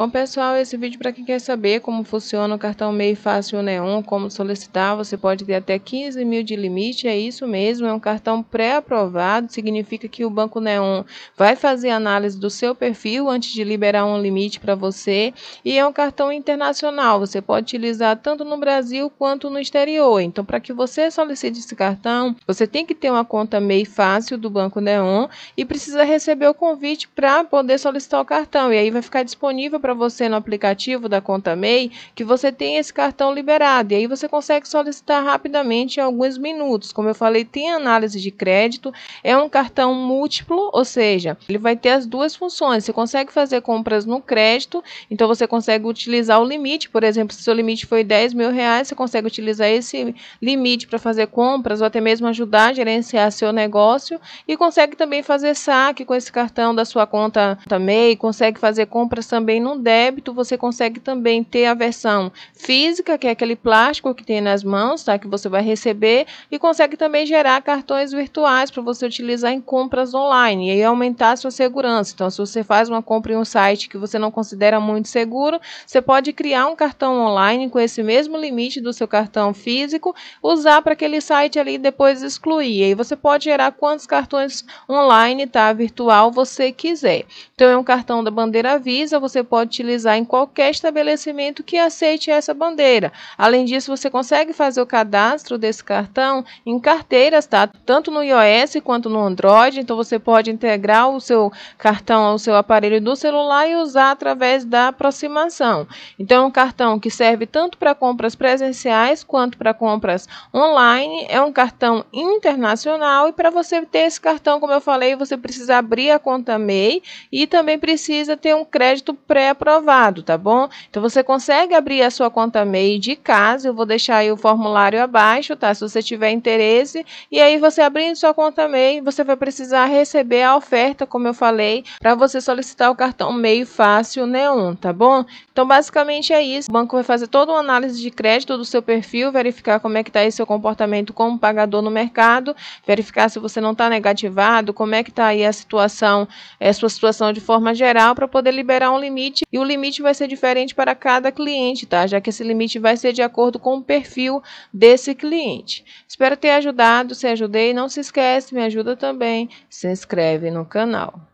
Bom, pessoal, esse vídeo para quem quer saber como funciona o cartão MEI Fácil Neon, como solicitar, você pode ter até 15 mil de limite, é isso mesmo, é um cartão pré-aprovado, significa que o Banco Neon vai fazer análise do seu perfil antes de liberar um limite para você, e é um cartão internacional, você pode utilizar tanto no Brasil quanto no exterior, então para que você solicite esse cartão, você tem que ter uma conta MEI Fácil do Banco Neon e precisa receber o convite para poder solicitar o cartão, e aí vai ficar disponível para para você no aplicativo da Conta MEI que você tem esse cartão liberado. E aí você consegue solicitar rapidamente em alguns minutos. Como eu falei, tem análise de crédito, é um cartão múltiplo, ou seja, ele vai ter as duas funções. Você consegue fazer compras no crédito, então você consegue utilizar o limite. Por exemplo, se seu limite foi 10 mil reais, você consegue utilizar esse limite para fazer compras ou até mesmo ajudar a gerenciar seu negócio e consegue também fazer saque com esse cartão da sua conta também, consegue fazer compras também no débito, você consegue também ter a versão física, que é aquele plástico que tem nas mãos, tá? Que você vai receber, e consegue também gerar cartões virtuais para você utilizar em compras online e aumentar a sua segurança. Então, se você faz uma compra em um site que você não considera muito seguro, você pode criar um cartão online com esse mesmo limite do seu cartão físico, usar para aquele site ali e depois excluir. E aí você pode gerar quantos cartões online, tá? Virtual você quiser. Então, é um cartão da bandeira Visa, você pode pode utilizar em qualquer estabelecimento que aceite essa bandeira. Além disso, você consegue fazer o cadastro desse cartão em carteiras, tá? Tanto no iOS quanto no Android. Então você pode integrar o seu cartão ao seu aparelho do celular e usar através da aproximação. Então, é um cartão que serve tanto para compras presenciais quanto para compras online. É um cartão internacional e para você ter esse cartão, como eu falei, você precisa abrir a conta MEI e também precisa ter um crédito pré aprovado, tá bom? Então você consegue abrir a sua conta MEI de casa, eu vou deixar aí o formulário abaixo, tá? Se você tiver interesse, e aí você abrindo sua conta MEI, você vai precisar receber a oferta, como eu falei, para você solicitar o cartão MEI Fácil Neon, tá bom? Então basicamente é isso. O banco vai fazer toda uma análise de crédito do seu perfil, verificar como é que tá aí seu comportamento como pagador no mercado, verificar se você não está negativado, como é que tá aí a situação, a eh, sua situação de forma geral para poder liberar um limite cliente e o limite vai ser diferente para cada cliente, tá? Já que esse limite vai ser de acordo com o perfil desse cliente. Espero ter ajudado, se ajudei, não se esquece, me ajuda também, se inscreve no canal.